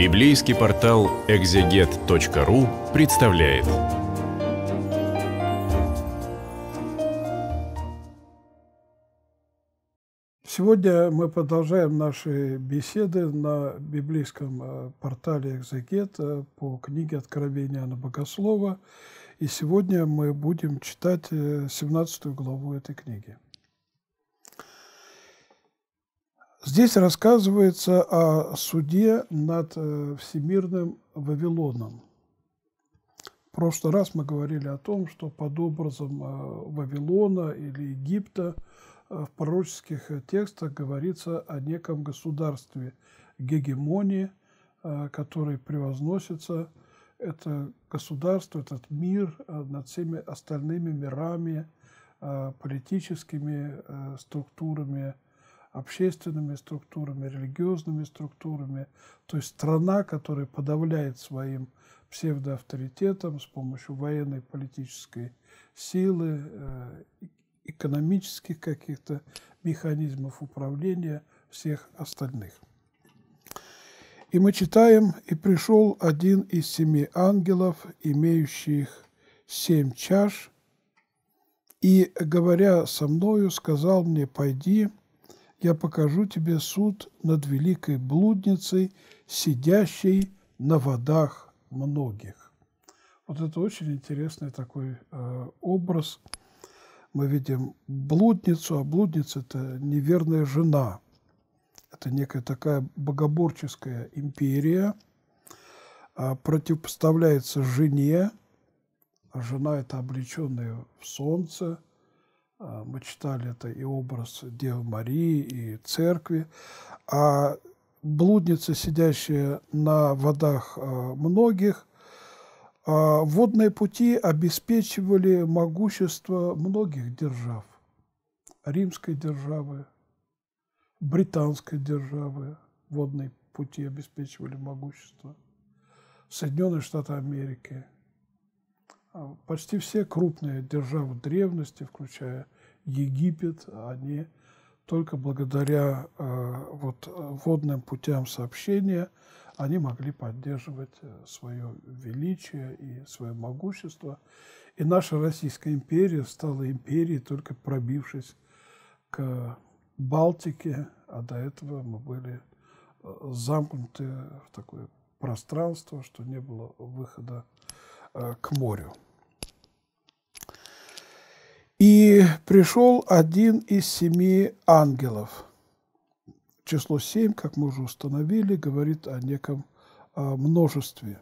Библейский портал экзегет.ру представляет. Сегодня мы продолжаем наши беседы на библейском э, портале «Экзегет» э, по книге «Откровения Иоанна Богослова». И сегодня мы будем читать 17 э, главу этой книги. Здесь рассказывается о суде над э, всемирным Вавилоном. В прошлый раз мы говорили о том, что под образом э, Вавилона или Египта э, в пророческих текстах говорится о неком государстве гегемонии, который превозносится. Это государство, этот мир над всеми остальными мирами, политическими структурами, общественными структурами, религиозными структурами. То есть страна, которая подавляет своим псевдоавторитетом с помощью военной политической силы, э, экономических каких-то механизмов управления всех остальных. И мы читаем, «И пришел один из семи ангелов, имеющих семь чаш, и, говоря со мною, сказал мне, пойди, я покажу тебе суд над великой блудницей, сидящей на водах многих». Вот это очень интересный такой э, образ. Мы видим блудницу, а блудница – это неверная жена. Это некая такая богоборческая империя, э, противопоставляется жене, а жена – это облеченная в солнце – а, мы читали это и образ Девы Марии, и церкви. А блудница, сидящая на водах а, многих, а, водные пути обеспечивали могущество многих держав. Римской державы, британской державы водные пути обеспечивали могущество. Соединенные Штаты Америки – а почти все крупные державы древности, включая Египет, они только благодаря э, вот, водным путям сообщения они могли поддерживать э, свое величие и свое могущество. И наша Российская империя стала империей, только пробившись к Балтике, а до этого мы были э, замкнуты в такое пространство, что не было выхода Э, к морю. И пришел один из семи ангелов. Число семь, как мы уже установили, говорит о неком э, множестве.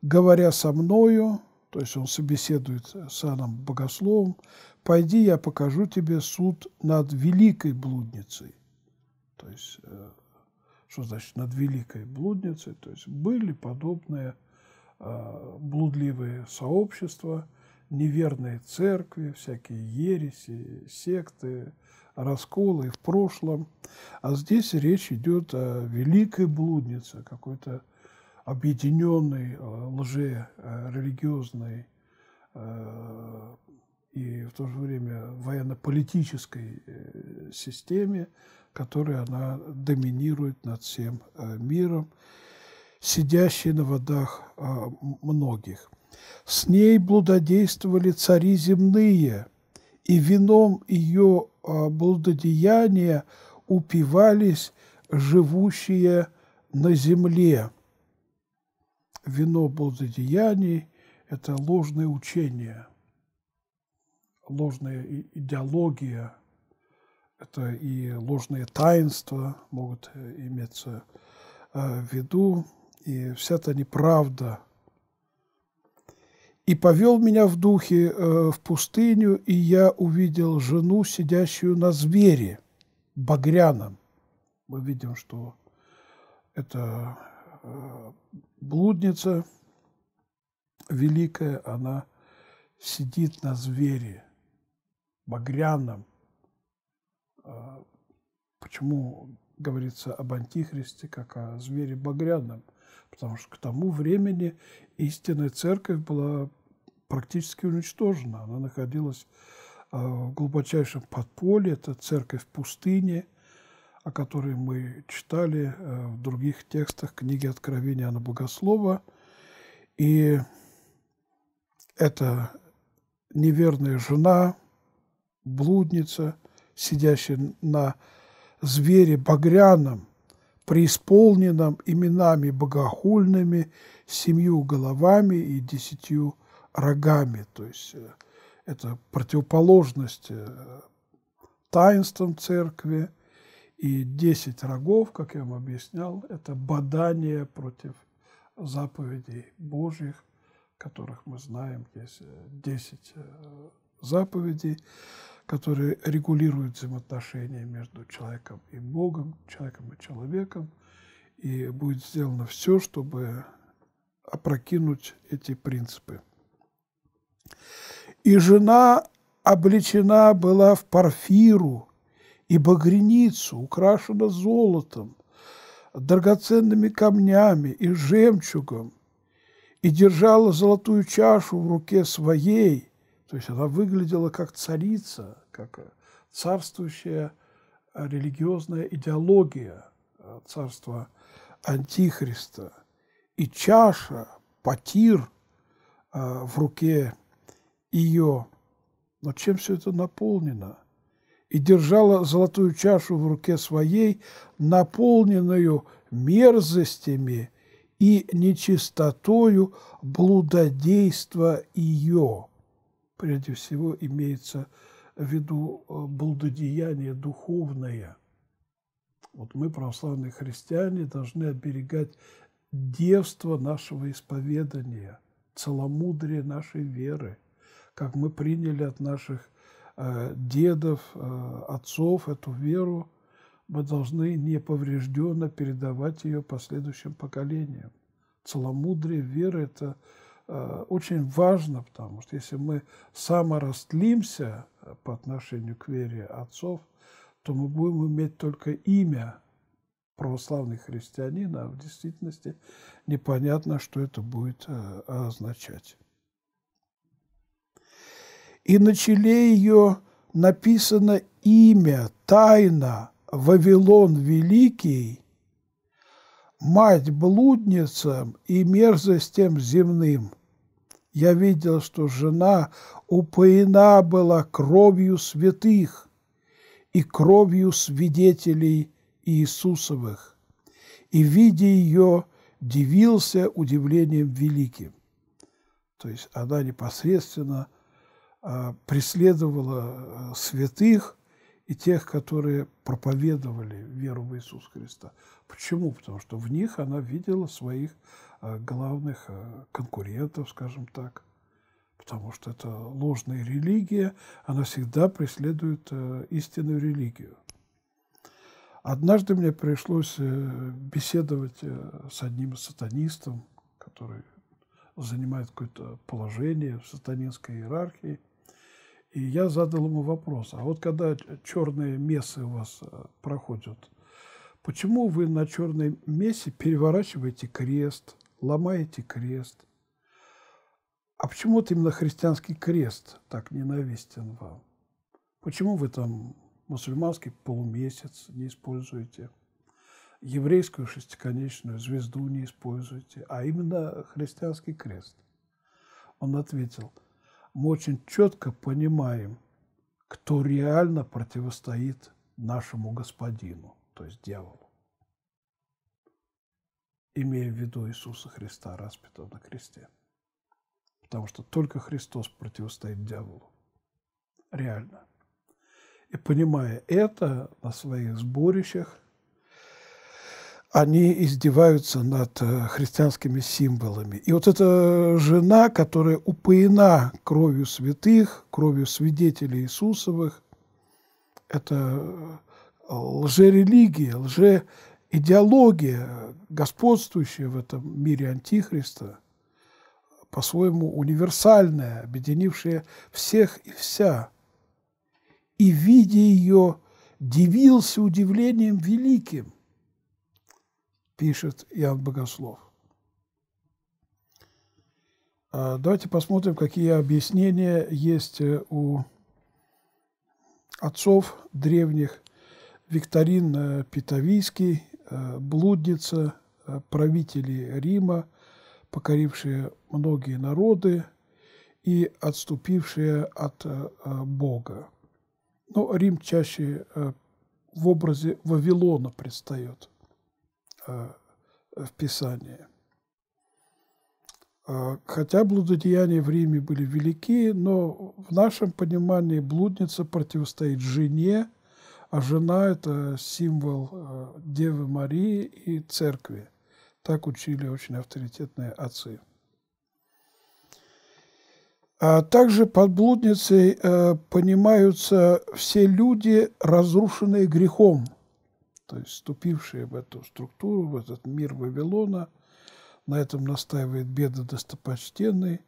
«Говоря со мною, то есть он собеседует с Аном Богословом, «Пойди, я покажу тебе суд над великой блудницей». То есть, э, что значит над великой блудницей? То есть были подобные Э, блудливые сообщества, неверные церкви, всякие ереси, секты, расколы в прошлом. А здесь речь идет о великой блуднице, какой-то объединенной э, лже-религиозной э, и в то же время военно-политической системе, которой она доминирует над всем миром сидящей на водах а, многих. С ней блудодействовали цари земные, и вином ее а, блудодеяния упивались живущие на земле. Вино блудодеяний – это ложное учение, ложная идеология, это и ложные таинства могут э, иметься э, в виду, и вся та неправда. И повел меня в духе э, в пустыню, и я увидел жену, сидящую на звере, багряном. Мы видим, что это э, блудница великая, она сидит на звере, багряном. Э, почему говорится об антихристе, как о звере багряном – потому что к тому времени истинная церковь была практически уничтожена. Она находилась а, в глубочайшем подполье, это церковь в пустыне, о которой мы читали э, в других текстах книги Откровения Анна Богослова. И это неверная жена, блудница, сидящая на звере багряном, преисполненном именами богохульными, семью головами и десятью рогами. То есть э, это противоположность э, таинствам церкви. И десять рогов, как я вам объяснял, это бадание против заповедей Божьих, которых мы знаем, есть э, десять заповедей которые регулируют взаимоотношения между человеком и Богом, человеком и человеком, и будет сделано все, чтобы опрокинуть эти принципы. И жена облечена была в парфиру и багреницу, украшена золотом, драгоценными камнями и жемчугом, и держала золотую чашу в руке своей, то есть она выглядела как царица, как э, царствующая э, религиозная идеология э, царства Антихриста. И чаша, потир в руке ее. Но чем все это наполнено? И держала золотую чашу в руке своей, наполненную мерзостями и нечистотою блудодейства ее прежде всего имеется в виду э, блудодеяние духовное. Вот мы, православные христиане, должны оберегать девство нашего исповедания, целомудрие нашей веры, как мы приняли от наших э, дедов, э, отцов эту веру, мы должны неповрежденно передавать ее последующим поколениям. Целомудрие веры – это Э, очень важно, потому что если мы саморастлимся э, по отношению к вере отцов, то мы будем иметь только имя православный христианин, а в действительности непонятно, что это будет э, означать. И на челе ее написано имя, тайна, Вавилон Великий, мать блудницам и мерзостям земным – я видел, что жена упоена была кровью святых и кровью свидетелей Иисусовых, и, видя ее, дивился удивлением великим. То есть она непосредственно а, преследовала а, святых и тех, которые проповедовали веру в Иисуса Христа. Почему? Потому что в них она видела своих Э, главных э, конкурентов, скажем так, потому что это ложная религия, она всегда преследует э, истинную религию. Однажды мне пришлось беседовать с одним сатанистом, который занимает какое-то положение в сатанинской иерархии. И я задал ему вопрос, а вот когда черные мессы у вас проходят, почему вы на черной мессе переворачиваете крест, ломаете крест. А почему вот именно христианский крест так ненавистен вам? Почему вы там мусульманский полумесяц не используете? еврейскую шестиконечную звезду не используете, а именно христианский крест. Он ответил, мы очень четко понимаем, кто реально противостоит нашему господину, то есть дьяволу имея в виду Иисуса Христа, распятого на кресте. Потому что только Христос противостоит дьяволу. Реально. И понимая это на своих сборищах, они издеваются над э, христианскими символами. И вот эта жена, которая упоена кровью святых, кровью свидетелей Иисусовых, это э, лжерелигия, лже идеология, господствующая в этом мире Антихриста, по-своему универсальная, объединившая всех и вся. И, видя ее, дивился удивлением великим, пишет Иоанн Богослов. А, давайте посмотрим, какие объяснения есть э, у отцов древних Викторин э, Питовийский, Э, блудница, э, правители Рима, покорившие многие народы и отступившие от э, Бога. Но Рим чаще в образе Вавилона предстает в Писании. Хотя блудодеяния в Риме были велики, но в нашем понимании блудница противостоит жене, а жена – это символ э, Девы Марии и Церкви. Так учили очень авторитетные отцы. А также под блудницей э, понимаются все люди, разрушенные грехом, то есть вступившие в эту структуру, в этот мир Вавилона. На этом настаивает беда достопочтенный.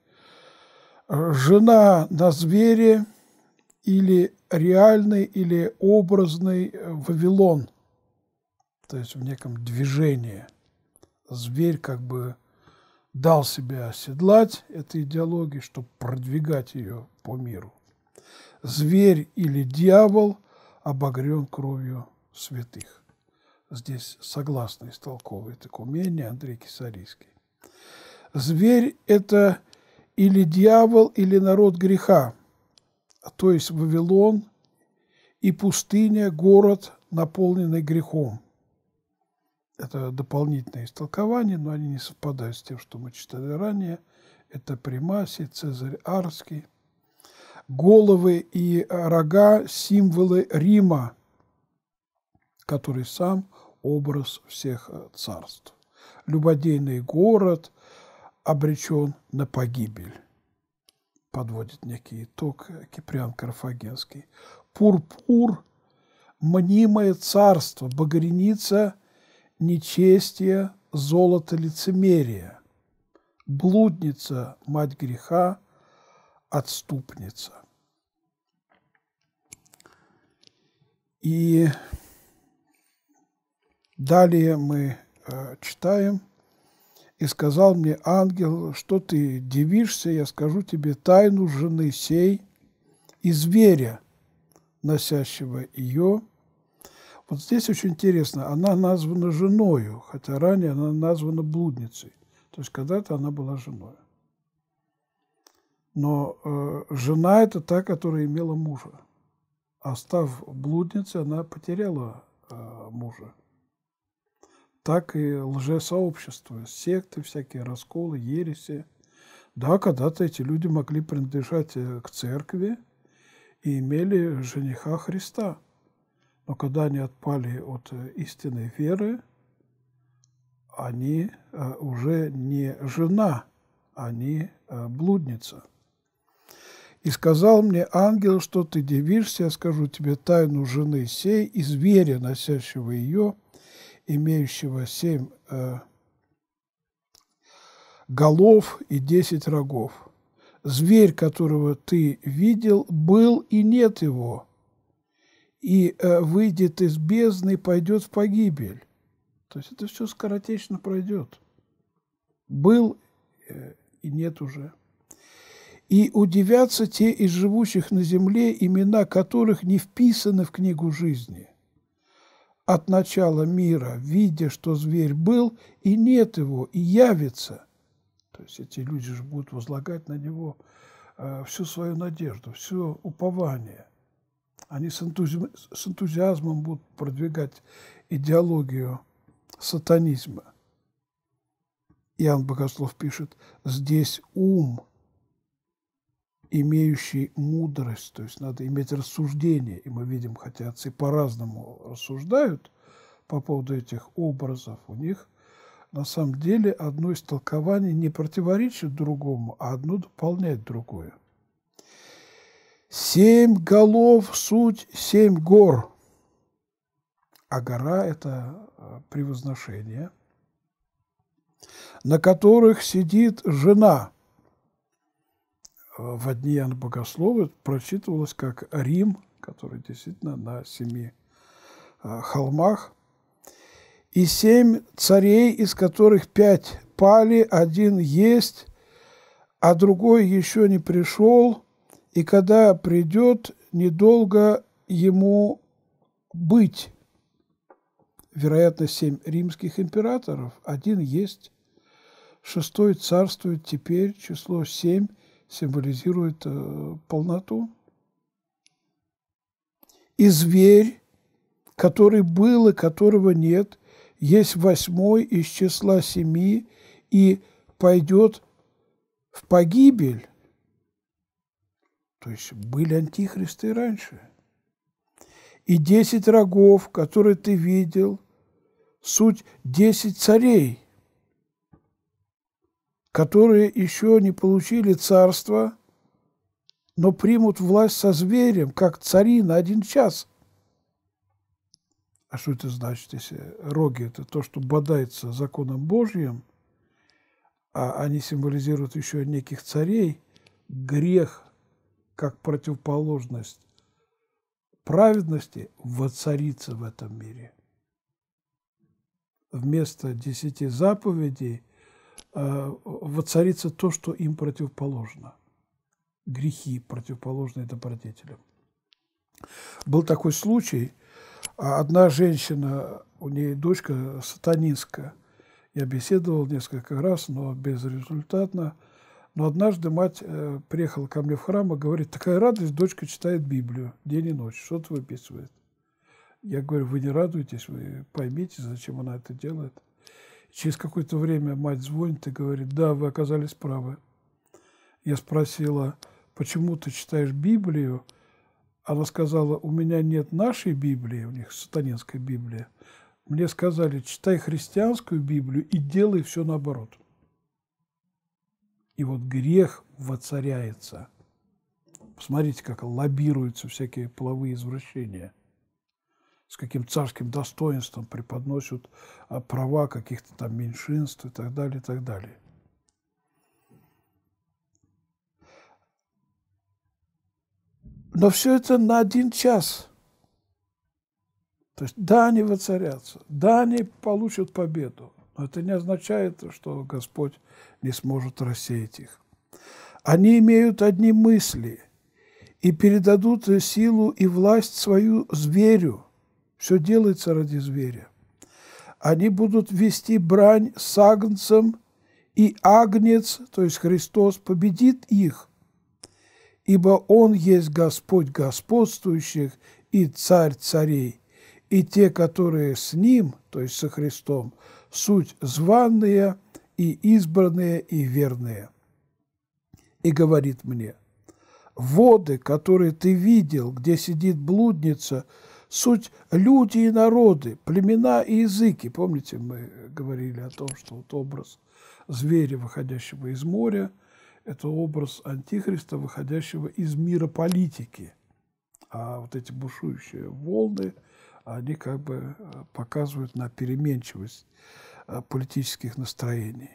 Э, жена на звере – или реальный, или образный э, Вавилон, то есть в неком движении. Зверь как бы дал себя оседлать этой идеологии, чтобы продвигать ее по миру. Зверь или дьявол обогрен кровью святых. Здесь согласно истолковывает икумение Андрей Кисарийский. Зверь – это или дьявол, или народ греха, то есть Вавилон, и пустыня – город, наполненный грехом. Это дополнительное истолкование, но они не совпадают с тем, что мы читали ранее. Это Примаси, Цезарь Арский. Головы и рога – символы Рима, который сам образ всех царств. Любодейный город обречен на погибель подводит некий итог э, Киприан Карфагенский. Пурпур – мнимое царство, багреница – нечестие, золото лицемерие, блудница – мать греха, отступница. И далее мы э, читаем – и сказал мне ангел, что ты дивишься, я скажу тебе тайну жены сей и зверя, носящего ее. Вот здесь очень интересно, она названа женою, хотя ранее она названа блудницей. То есть когда-то она была женой. Но э, жена – это та, которая имела мужа. А став блудницей, она потеряла э, мужа так и лжесообщества, секты всякие, расколы, ереси. Да, когда-то эти люди могли принадлежать э, к церкви и имели жениха Христа. Но когда они отпали от э, истинной веры, они э, уже не жена, они блудница. И сказал мне ангел, что ты дивишься, я скажу тебе тайну жены сей и зверя, носящего ее – имеющего семь э, голов и десять рогов. Зверь, которого ты видел, был и нет его, и э, выйдет из бездны и пойдет в погибель. То есть это все скоротечно пройдет. Был э, и нет уже. И удивятся те из живущих на земле, имена которых не вписаны в книгу жизни от начала мира, видя, что зверь был, и нет его, и явится. То есть эти люди же будут возлагать на него э, всю свою надежду, все упование. Они с, энтузи... с энтузиазмом будут продвигать идеологию сатанизма. Иоанн Богослов пишет, здесь ум – имеющий мудрость, то есть надо иметь рассуждение. И мы видим, хотя отцы по-разному рассуждают по поводу этих образов, у них на самом деле одно из толкований не противоречит другому, а одно дополняет другое. Семь голов – суть семь гор, а гора – это э, превозношение, на которых сидит жена – в одни Яна Богослова прочитывалось как Рим, который действительно на семи а, холмах, и семь царей, из которых пять пали, один есть, а другой еще не пришел, и когда придет, недолго ему быть. Вероятно, семь римских императоров, один есть, шестой царствует теперь, число семь – символизирует э, полноту. И зверь, который был и которого нет, есть восьмой из числа семи и пойдет в погибель. То есть были антихристы раньше. И десять рогов, которые ты видел, суть десять царей – которые еще не получили царство, но примут власть со зверем, как цари на один час. А что это значит, если роги – это то, что бодается законом Божьим, а они символизируют еще неких царей, грех как противоположность праведности воцарится в этом мире. Вместо десяти заповедей – Э, воцарится то, что им противоположно. Грехи противоположны добродетелям. Был такой случай, одна женщина, у нее дочка сатанинская. я беседовал несколько раз, но безрезультатно. Но однажды мать э, приехала ко мне в храм и говорит, такая радость, дочка читает Библию день и ночь, что-то выписывает. Я говорю, вы не радуетесь, вы поймите, зачем она это делает. Через какое-то время мать звонит и говорит, да, вы оказались правы. Я спросила, почему ты читаешь Библию? Она сказала, у меня нет нашей Библии, у них сатанинская Библия. Мне сказали, читай христианскую Библию и делай все наоборот. И вот грех воцаряется. Посмотрите, как лоббируются всякие половые извращения – с каким царским достоинством преподносят а, права каких-то там меньшинств и так далее, и так далее. Но все это на один час. То есть да, они воцарятся, да, они получат победу, но это не означает, что Господь не сможет рассеять их. Они имеют одни мысли и передадут э, силу и власть свою зверю – все делается ради зверя. Они будут вести брань с агнцем, и агнец, то есть Христос, победит их, ибо Он есть Господь господствующих и Царь царей, и те, которые с Ним, то есть со Христом, суть званные и избранные и верные. И говорит мне, воды, которые ты видел, где сидит блудница – суть люди и народы, племена и языки. Помните, мы говорили о том, что вот образ зверя, выходящего из моря, это образ антихриста, выходящего из мира политики. А вот эти бушующие волны, они как бы э, показывают на переменчивость э, политических настроений.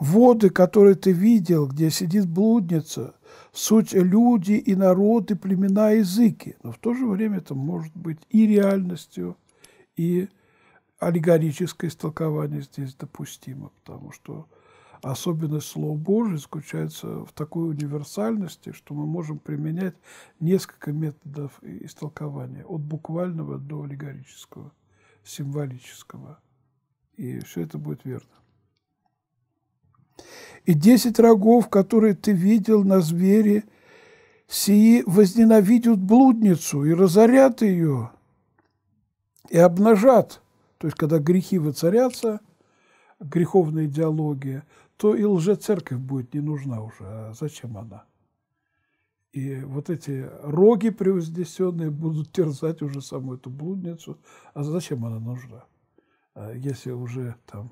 Воды, которые ты видел, где сидит блудница, суть люди и народы, племена, языки. Но в то же время это может быть и реальностью, и аллегорическое истолкование здесь допустимо, потому что особенность Слова Божия заключается в такой универсальности, что мы можем применять несколько методов истолкования, от буквального до аллегорического, символического. И все это будет верно. И десять рогов, которые ты видел на звере, сии возненавидят блудницу и разорят ее, и обнажат. То есть, когда грехи воцарятся, греховная идеология, то и лжецерковь будет не нужна уже. А зачем она? И вот эти роги превознесенные будут терзать уже саму эту блудницу. А зачем она нужна? А если уже там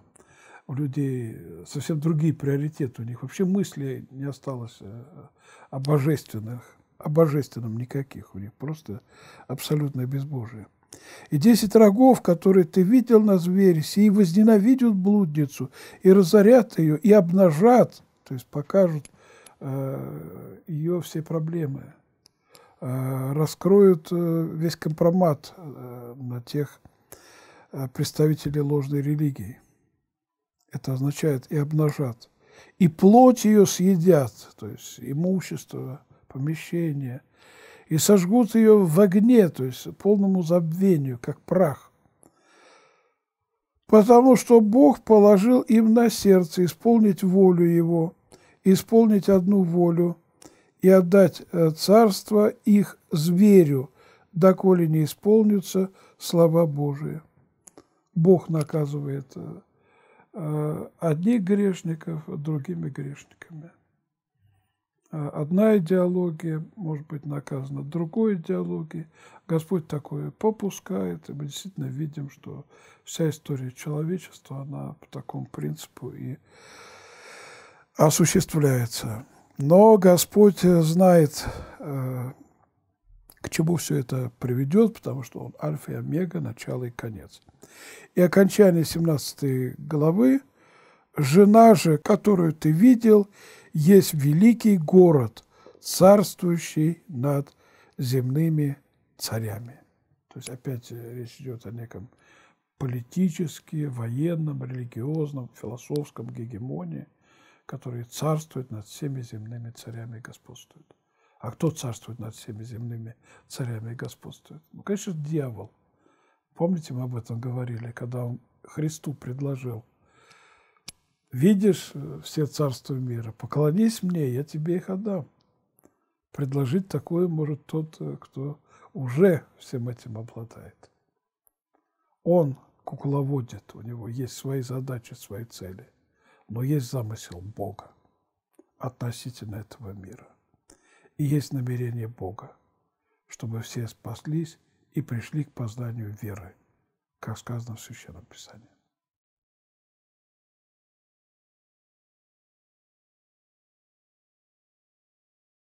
у людей э, совсем другие приоритеты, у них вообще мысли не осталось э, о божественных, о божественном никаких, у них просто абсолютное безбожие. И десять рогов, которые ты видел на звере, сии возненавидят блудницу, и разорят ее, и обнажат, то есть покажут э, ее все проблемы, э, раскроют э, весь компромат э, на тех э, представителей ложной религии это означает и обнажат, и плоть ее съедят, то есть имущество, помещение, и сожгут ее в огне, то есть полному забвению, как прах. Потому что Бог положил им на сердце исполнить волю Его, исполнить одну волю и отдать э, царство их зверю, доколе не исполнится слова Божии. Бог наказывает э, Э, одних грешников другими грешниками. Э, одна идеология может быть наказана другой идеологией. Господь такое попускает, и мы действительно видим, что вся история человечества, она по такому принципу и осуществляется. Но Господь знает э, к чему все это приведет, потому что он альфа и омега, начало и конец. И окончание 17 главы «Жена же, которую ты видел, есть великий город, царствующий над земными царями». То есть опять э, речь идет о неком политическом, военном, религиозном, философском гегемонии, который царствует над всеми земными царями и господствует. А кто царствует над всеми земными царями и господствует? Ну, конечно, дьявол. Помните, мы об этом говорили, когда он Христу предложил. Видишь э, все царства мира, поклонись мне, я тебе их отдам. Предложить такое может тот, э, кто уже всем этим обладает. Он кукловодит, у него есть свои задачи, свои цели, но есть замысел Бога относительно этого мира. И есть намерение Бога, чтобы все спаслись и пришли к познанию веры, как сказано в Священном Писании.